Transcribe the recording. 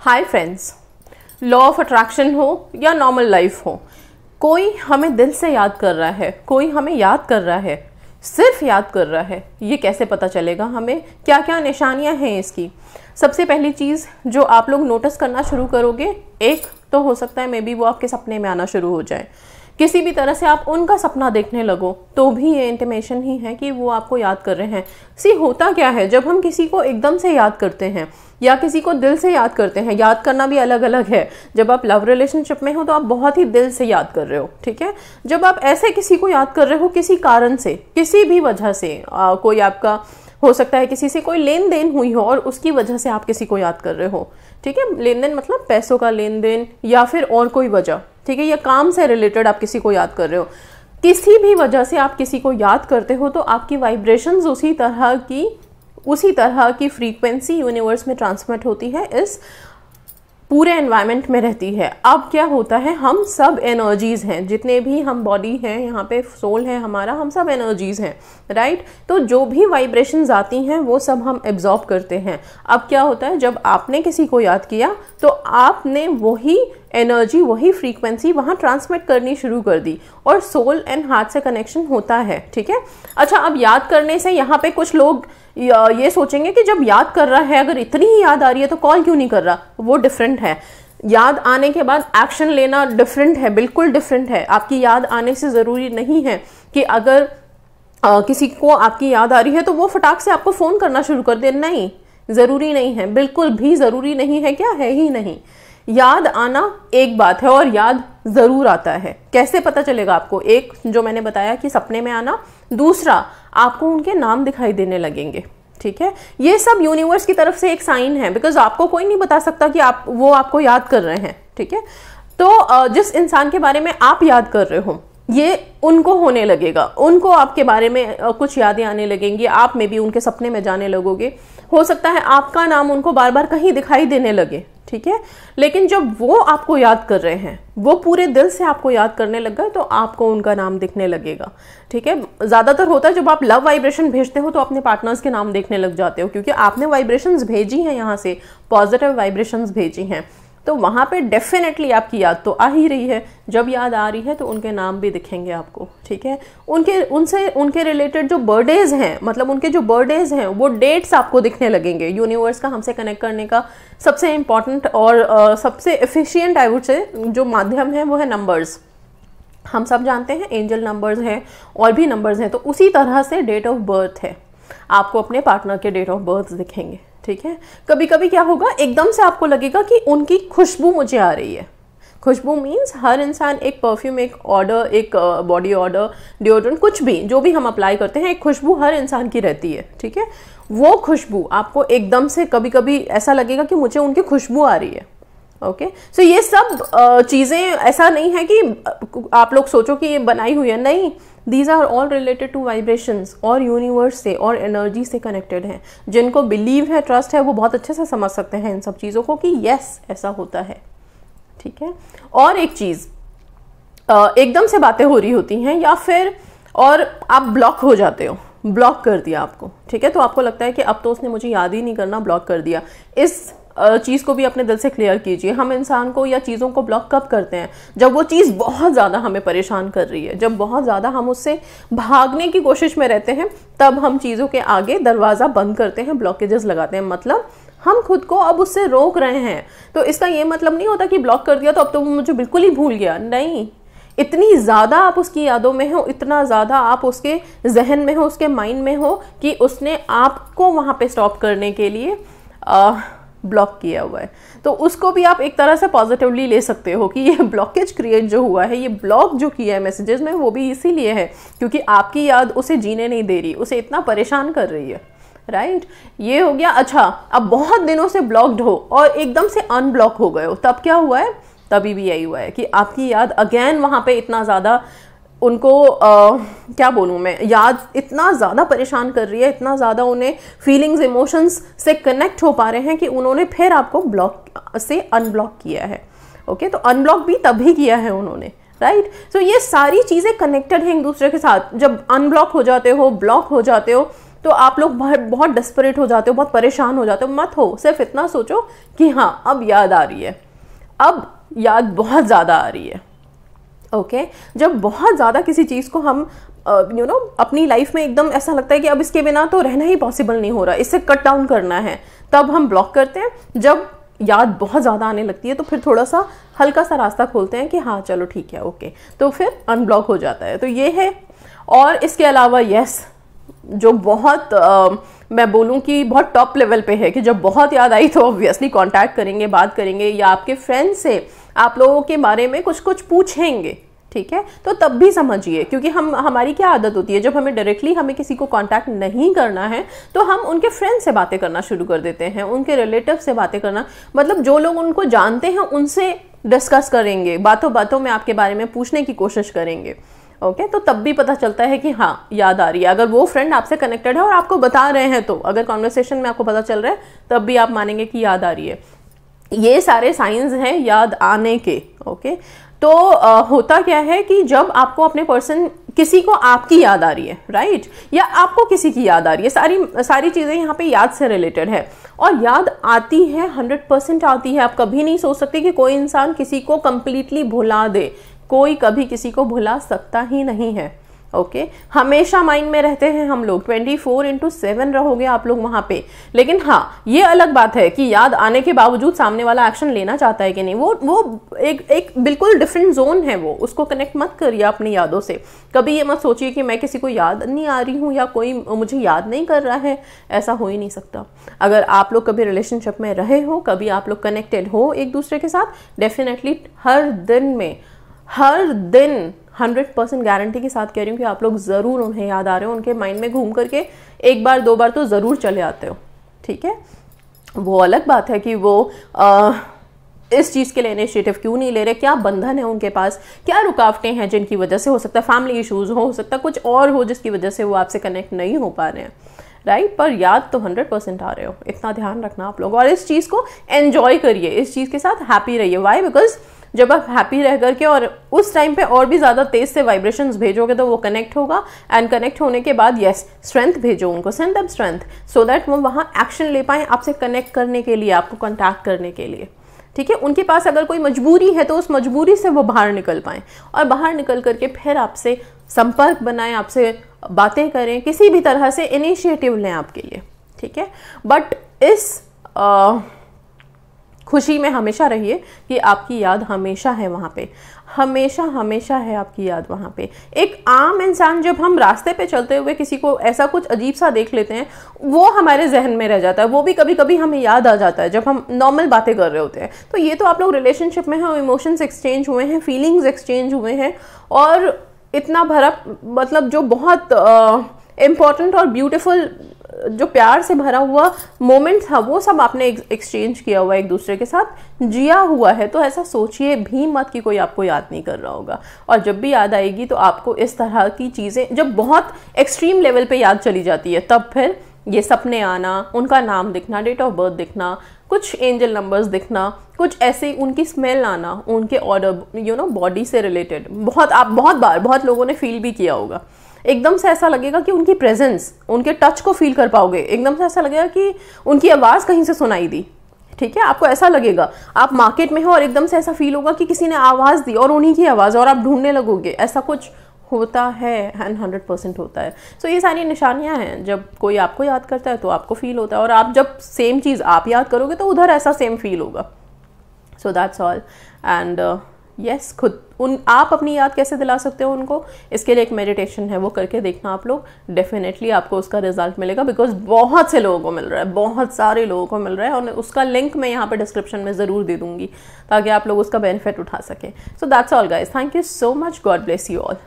Hi friends law of attraction हो या normal life हो कोई हमें दिल से याद कर रहा है कोई हमें याद कर रहा है सिर्फ याद कर रहा है ये कैसे पता चलेगा हमें क्या क्या निशानियां हैं इसकी सबसे पहली चीज़ जो आप लोग नोटिस करना शुरू करोगे एक तो हो सकता है मे बी वो आपके सपने में आना शुरू हो जाए किसी भी तरह से आप उनका सपना देखने लगो तो भी ये इंटीमेशन ही है कि वो आपको याद कर रहे हैं सी होता क्या है जब हम किसी को एकदम से याद करते हैं या किसी को दिल से याद करते हैं याद करना भी अलग अलग है जब आप लव रिलेशनशिप में हो तो आप बहुत ही दिल से याद कर रहे हो ठीक है जब आप ऐसे किसी को याद कर रहे हो किसी कारण से किसी भी वजह से आ, कोई आपका हो सकता है किसी से कोई लेन देन हुई हो और उसकी वजह से आप किसी को याद कर रहे हो ठीक है लेन देन मतलब पैसों का लेन देन या फिर और कोई वजह ठीक है या काम से रिलेटेड आप किसी को याद कर रहे हो किसी भी वजह से आप किसी को याद करते हो तो आपकी वाइब्रेशंस उसी तरह की उसी तरह की फ्रीक्वेंसी यूनिवर्स में ट्रांसमिट होती है इस पूरे एनवायरनमेंट में रहती है अब क्या होता है हम सब एनर्जीज़ हैं जितने भी हम बॉडी हैं यहाँ पे सोल है हमारा हम सब एनर्जीज़ हैं राइट तो जो भी वाइब्रेशंस आती हैं वो सब हम एब्जॉर्ब करते हैं अब क्या होता है जब आपने किसी को याद किया तो आपने वही एनर्जी वही फ्रीक्वेंसी वहाँ ट्रांसमिट करनी शुरू कर दी और सोल एंड हार्ट से कनेक्शन होता है ठीक है अच्छा अब याद करने से यहाँ पे कुछ लोग ये सोचेंगे कि जब याद कर रहा है अगर इतनी ही याद आ रही है तो कॉल क्यों नहीं कर रहा वो डिफरेंट है याद आने के बाद एक्शन लेना डिफरेंट है बिल्कुल डिफरेंट है आपकी याद आने से ज़रूरी नहीं है कि अगर आ, किसी को आपकी याद आ रही है तो वो फटाक से आपको फ़ोन करना शुरू कर दे नहीं ज़रूरी नहीं है बिल्कुल भी ज़रूरी नहीं है क्या है ही नहीं याद आना एक बात है और याद ज़रूर आता है कैसे पता चलेगा आपको एक जो मैंने बताया कि सपने में आना दूसरा आपको उनके नाम दिखाई देने लगेंगे ठीक है ये सब यूनिवर्स की तरफ से एक साइन है बिकॉज आपको कोई नहीं बता सकता कि आप वो आपको याद कर रहे हैं ठीक है तो जिस इंसान के बारे में आप याद कर रहे हो ये उनको होने लगेगा उनको आपके बारे में कुछ यादें आने लगेंगी आप में भी उनके सपने में जाने लगोगे हो सकता है आपका नाम उनको बार बार कहीं दिखाई देने लगे ठीक है लेकिन जब वो आपको याद कर रहे हैं वो पूरे दिल से आपको याद करने लग गए तो आपको उनका नाम दिखने लगेगा ठीक है ज़्यादातर होता है जब आप लव वाइब्रेशन भेजते हो तो अपने पार्टनर्स के नाम देखने लग जाते हो क्योंकि आपने वाइब्रेशंस भेजी हैं यहाँ से पॉजिटिव वाइब्रेशंस भेजी हैं तो वहाँ पे डेफिनेटली आपकी याद तो आ ही रही है जब याद आ रही है तो उनके नाम भी दिखेंगे आपको ठीक है उनके उनसे उनके रिलेटेड जो बर्थडेज हैं मतलब उनके जो बर्थडेज हैं वो डेट्स आपको दिखने लगेंगे यूनिवर्स का हमसे कनेक्ट करने का सबसे इम्पॉर्टेंट और आ, सबसे एफिशियंट आई वुड से जो माध्यम है वो है नंबर्स हम सब जानते हैं एंजल नंबर्स हैं और भी नंबर्स हैं तो उसी तरह से डेट ऑफ बर्थ है आपको अपने पार्टनर के डेट ऑफ बर्थ दिखेंगे ठीक है कभी कभी क्या होगा एकदम से आपको लगेगा कि उनकी खुशबू मुझे आ रही है खुशबू मीन्स हर इंसान एक परफ्यूम एक ऑर्डर एक बॉडी ऑर्डर डिओड्रेंट कुछ भी जो भी हम अप्लाई करते हैं एक खुशबू हर इंसान की रहती है ठीक है वो खुशबू आपको एकदम से कभी कभी ऐसा लगेगा कि मुझे उनकी खुशबू आ रही है ओके okay? सो so ये सब चीज़ें ऐसा नहीं है कि आप लोग सोचो कि ये बनाई हुई है नहीं these are all related to vibrations और यूनिवर्स से और एनर्जी से कनेक्टेड हैं जिनको बिलीव है ट्रस्ट है वो बहुत अच्छे से समझ सकते हैं इन सब चीज़ों को कि यस ऐसा होता है ठीक है और एक चीज़ एकदम से बातें हो रही होती हैं या फिर और आप ब्लॉक हो जाते हो ब्लॉक कर दिया आपको ठीक है तो आपको लगता है कि अब तो उसने मुझे याद ही नहीं करना ब्लॉक कर दिया इस चीज़ को भी अपने दिल से क्लियर कीजिए हम इंसान को या चीज़ों को ब्लॉक कब करते हैं जब वो चीज़ बहुत ज़्यादा हमें परेशान कर रही है जब बहुत ज़्यादा हम उससे भागने की कोशिश में रहते हैं तब हम चीज़ों के आगे दरवाज़ा बंद करते हैं ब्लॉकेजेस लगाते हैं मतलब हम खुद को अब उससे रोक रहे हैं तो इसका ये मतलब नहीं होता कि ब्लॉक कर दिया तो अब तो मुझे बिल्कुल ही भूल गया नहीं इतनी ज़्यादा आप उसकी यादों में हो इतना ज़्यादा आप उसके जहन में हो उसके माइंड में हो कि उसने आपको वहाँ पे स्टॉप करने के लिए आ, ब्लॉक किया हुआ है तो उसको भी आप एक तरह से पॉजिटिवली ले सकते हो कि ये ब्लॉकेज क्रिएट जो हुआ है ये ब्लॉक जो किया है मैसेजेस में वो भी इसीलिए है क्योंकि आपकी याद उसे जीने नहीं दे रही उसे इतना परेशान कर रही है राइट right? ये हो गया अच्छा अब बहुत दिनों से ब्लॉक्ड हो और एकदम से अनब्लॉक हो गए हो तब क्या हुआ है तभी भी यही हुआ है कि आपकी याद अगेन वहाँ पे इतना ज़्यादा उनको आ, क्या बोलूँ मैं याद इतना ज़्यादा परेशान कर रही है इतना ज़्यादा उन्हें फीलिंग्स इमोशंस से कनेक्ट हो पा रहे हैं कि उन्होंने फिर आपको ब्लॉक से अनब्लॉक किया है ओके तो अनब्लॉक भी तभी किया है उन्होंने राइट right? सो so, ये सारी चीज़ें कनेक्टेड हैं एक दूसरे के साथ जब अनब्लॉक हो जाते हो ब्लॉक हो जाते हो तो आप लोग बहुत बहुत हो जाते हो बहुत परेशान हो जाते हो मत हो सिर्फ इतना सोचो कि हाँ अब याद आ रही है अब याद बहुत ज़्यादा आ रही है ओके okay? जब बहुत ज़्यादा किसी चीज़ को हम यू नो अपनी लाइफ में एकदम ऐसा लगता है कि अब इसके बिना तो रहना ही पॉसिबल नहीं हो रहा इससे कट डाउन करना है तब हम ब्लॉक करते हैं जब याद बहुत ज़्यादा आने लगती है तो फिर थोड़ा सा हल्का सा रास्ता खोलते हैं कि हाँ चलो ठीक है ओके तो फिर अनब्लॉक हो जाता है तो ये है और इसके अलावा यस जो बहुत आ, मैं बोलूँ कि बहुत टॉप लेवल पे है कि जब बहुत याद आई तो ऑब्वियसली कांटेक्ट करेंगे बात करेंगे या आपके फ्रेंड से आप लोगों के बारे में कुछ कुछ पूछेंगे ठीक है तो तब भी समझिए क्योंकि हम हमारी क्या आदत होती है जब हमें डायरेक्टली हमें किसी को कांटेक्ट नहीं करना है तो हम उनके फ्रेंड से बातें करना शुरू कर देते हैं उनके रिलेटिव से बातें करना मतलब जो लोग उनको जानते हैं उनसे डिस्कस करेंगे बातों बातों में आपके बारे में पूछने की कोशिश करेंगे ओके okay? तो तब भी पता चलता है कि हाँ याद आ रही है अगर वो फ्रेंड आपसे कनेक्टेड है और आपको बता रहे हैं तो अगर कॉन्वर्सेशन में आपको पता चल रहा है तब भी आप मानेंगे कि याद आ रही है ये सारे साइंस हैं याद आने के ओके तो आ, होता क्या है कि जब आपको अपने पर्सन किसी को आपकी याद आ रही है राइट या आपको किसी की याद आ रही है सारी सारी चीज़ें यहाँ पे याद से रिलेटेड है और याद आती है हंड्रेड परसेंट आती है आप कभी नहीं सोच सकते कि कोई इंसान किसी को कम्प्लीटली भुला दे कोई कभी किसी को भुला सकता ही नहीं है ओके हमेशा माइंड में रहते हैं हम लोग 24 फोर इंटू सेवन रहोगे आप लोग वहाँ पे लेकिन हाँ ये अलग बात है कि याद आने के बावजूद सामने वाला एक्शन लेना चाहता है कि नहीं वो वो एक एक बिल्कुल डिफरेंट जोन है वो उसको कनेक्ट मत करिए अपनी यादों से कभी ये मत सोचिए कि मैं किसी को याद नहीं आ रही हूँ या कोई मुझे याद नहीं कर रहा है ऐसा हो ही नहीं सकता अगर आप लोग कभी रिलेशनशिप में रहे हो कभी आप लोग कनेक्टेड हो एक दूसरे के साथ डेफिनेटली हर दिन में हर दिन हंड्रेड परसेंट गारंटी के साथ कह रही हूँ कि आप लोग ज़रूर उन्हें याद आ रहे हो उनके माइंड में घूम करके एक बार दो बार तो ज़रूर चले आते हो ठीक है वो अलग बात है कि वो आ, इस चीज़ के लिए इनिशिएटिव क्यों नहीं ले रहे क्या बंधन है उनके पास क्या रुकावटें हैं जिनकी वजह से हो सकता है फैमिली इशूज़ हो, हो सकता है कुछ और हो जिसकी वजह से वो आपसे कनेक्ट नहीं हो पा रहे हैं राइट पर याद तो हंड्रेड परसेंट आ रहे हो इतना ध्यान रखना आप लोग और इस चीज़ को एन्जॉय करिए इस चीज़ के साथ हैप्पी रहिए वाई बिकॉज जब आप हैप्पी रह करके और उस टाइम पे और भी ज़्यादा तेज़ से वाइब्रेशंस भेजोगे तो वो कनेक्ट होगा एंड कनेक्ट होने के बाद यस स्ट्रेंथ भेजो उनको send them strength so that वो वहाँ एक्शन ले पाएँ आपसे कनेक्ट करने के लिए आपको कॉन्टैक्ट करने के लिए ठीक है उनके पास अगर कोई मजबूरी है तो उस मजबूरी से वो बाहर निकल पाएँ और बाहर निकल करके फिर आपसे संपर्क बनाए आपसे बातें करें किसी भी तरह से इनिशिएटिव लें आपके लिए ठीक है बट इस आ, खुशी में हमेशा रहिए कि आपकी याद हमेशा है वहाँ पे हमेशा हमेशा है आपकी याद वहाँ पे एक आम इंसान जब हम रास्ते पे चलते हुए किसी को ऐसा कुछ अजीब सा देख लेते हैं वो हमारे जहन में रह जाता है वो भी कभी कभी हमें याद आ जाता है जब हम नॉर्मल बातें कर रहे होते हैं तो ये तो आप लोग रिलेशनशिप में हैं इमोशंस एक्सचेंज हुए हैं फीलिंग्स एक्सचेंज हुए हैं और इतना भरा मतलब जो बहुत इम्पॉर्टेंट और ब्यूटीफुल जो प्यार से भरा हुआ मोमेंट था वो सब आपने एक्सचेंज किया हुआ एक दूसरे के साथ जिया हुआ है तो ऐसा सोचिए भी मत कि कोई आपको याद नहीं कर रहा होगा और जब भी याद आएगी तो आपको इस तरह की चीज़ें जब बहुत एक्सट्रीम लेवल पे याद चली जाती है तब फिर ये सपने आना उनका नाम दिखना डेट ऑफ बर्थ दिखना कुछ एंजल नंबर्स दिखना कुछ ऐसे उनकी स्मेल आना उनके ऑर्डर यू नो बॉडी से रिलेटेड बहुत आप बहुत बार बहुत लोगों ने फील भी किया होगा एकदम से ऐसा लगेगा कि उनकी प्रेजेंस उनके टच को फील कर पाओगे एकदम से ऐसा लगेगा कि उनकी आवाज़ कहीं से सुनाई दी ठीक है आपको ऐसा लगेगा आप मार्केट में हो और एकदम से ऐसा फील होगा कि किसी ने आवाज़ दी और उन्हीं की आवाज़ और आप ढूंढने लगोगे ऐसा कुछ होता है एंड हंड्रेड परसेंट होता है सो so, ये सारी निशानियाँ हैं जब कोई आपको याद करता है तो आपको फील होता है और आप जब सेम चीज़ आप याद करोगे तो उधर ऐसा सेम फील होगा so that's all and yes खुद उन आप अपनी याद कैसे दिला सकते हो उनको इसके लिए एक मेडिटेशन है वो करके देखना आप लोग डेफिनेटली आपको उसका रिजल्ट मिलेगा बिकॉज बहुत से लोगों को मिल रहा है बहुत सारे लोगों को मिल रहा है और उसका लिंक मैं यहाँ पर डिस्क्रिप्शन में ज़रूर दे दूँगी ताकि आप लोग उसका बेनिफिट उठा सकें so that's all guys thank you so much God bless you all